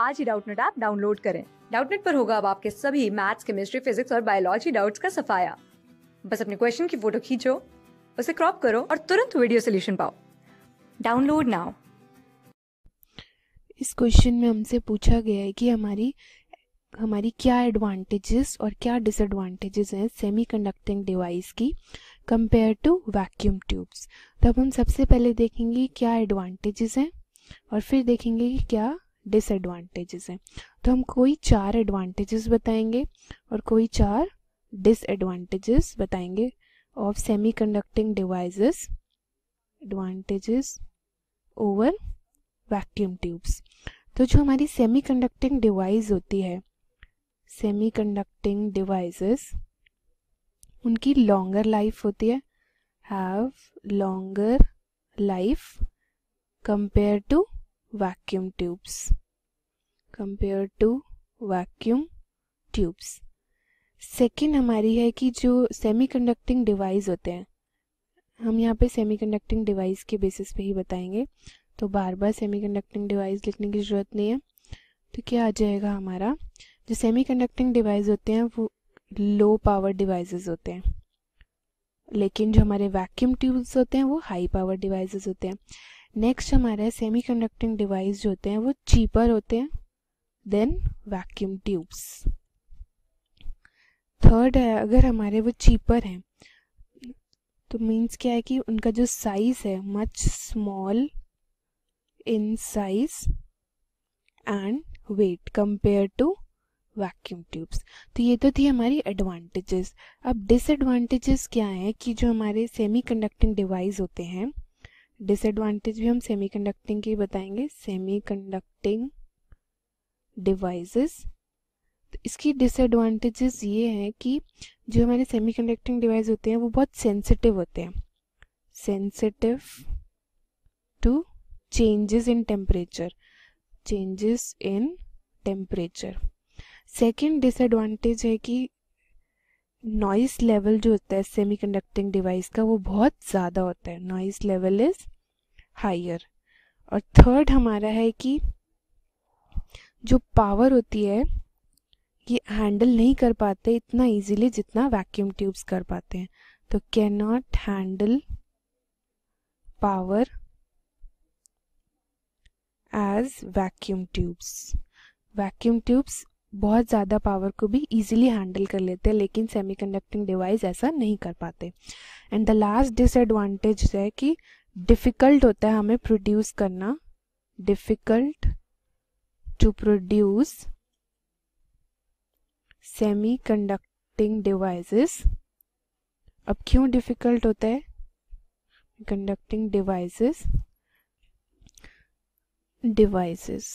आज ही Doubtnut app download करें डाउटनेट पर होगा अब आपके सभी मैथ्स केमिस्ट्री फिजिक्स और बायोलॉजी डाउट्स का सफाया बस अपने क्वेश्चन की फोटो खींचो उसे क्रॉप करो और तुरंत वीडियो सोल्यूशन पाओ डाउनलोड नाउ इस क्वेश्चन में हमसे पूछा गया है कि हमारी हमारी क्या एडवांटेजेस और क्या डिसएडवांटेजेस हैं सेमीकंडक्टिंग डिवाइस की कंपेयर टू वैक्यूम ट्यूब्स तब हम सबसे पहले देखेंगे क्या एडवांटेजेस हैं और फिर देखेंगे कि क्या डिसएडवांटेजेस हैं तो हम कोई चार एडवांटेजेस बताएंगे और कोई चार डिसएडवांटेजेस बताएंगे of semiconducting devices advantages over vacuum tubes तो जो हमारी सेमीकंडक्टिंग डिवाइस होती है सेमीकंडक्टिंग डिवाइसेस उनकी लॉन्गर लाइफ होती है have longer life compare to vacuum tubes compared to vacuum tubes. Second हमारी है कि जो semiconducting डिवाइस होते हैं हम यहाँ पे semiconducting डिवाइस के बेसिस पे ही बताएंगे तो बार बार semiconducting डिवाइस लिखने की ज़रूरत नहीं है तो क्या आ जाएगा हमारा जो semiconducting डिवाइस होते हैं वो लो पावर डिवाइसेस होते हैं लेकिन जो हमारे वैक्यूम ट्यूब्स होते हैं वो हाई पावर डिवाइसेस होते हैं नेक्स्ट हमारे सेमी कंडक्टिंग डिवाइस जो होते हैं वो चीपर होते हैं देन वैक्यूम ट्यूब्स थर्ड है अगर हमारे वो चीपर हैं तो मीन्स क्या है कि उनका जो साइज़ है much small in size and weight compare to vacuum tubes तो ये तो थी हमारी एडवांटेजेस अब डिसएडवांटेजेस क्या हैं कि जो हमारे सेमी कंडक्टिंग डिवाइस होते हैं डिसएडवांटेज भी हम सेमीकंडक्टिंग की बताएंगे सेमीकंडक्टिंग डिवाइसेस तो इसकी डिसएडवांटेजेस ये हैं कि जो हमारे सेमीकंडक्टिंग डिवाइस होते हैं वो बहुत सेंसिटिव होते हैं sensitive to changes in temperature changes in temperature second disadvantage है कि नॉइस लेवल जो होता है सेमी कंडक्टिंग डिवाइस का वो बहुत ज़्यादा होता है नॉइस लेवल इज़ हायर और थर्ड हमारा है कि जो पावर होती है ये हैंडल नहीं कर पाते इतना इजीली जितना वैक्यूम ट्यूब्स कर पाते हैं तो can not handle power as vacuum tubes vacuum tubes बहुत ज़्यादा पावर को भी इजीली हैंडल कर लेते हैं लेकिन सेमीकंडक्टिंग डिवाइस ऐसा नहीं कर पाते एंड द लास्ट डिसएडवांटेज है कि डिफ़िकल्ट होता है हमें प्रोड्यूस करना difficult to produce semiconducting devices अब क्यों डिफ़िकल्ट होता है कंडक्टिंग डिवाइसेस डिवाइसेस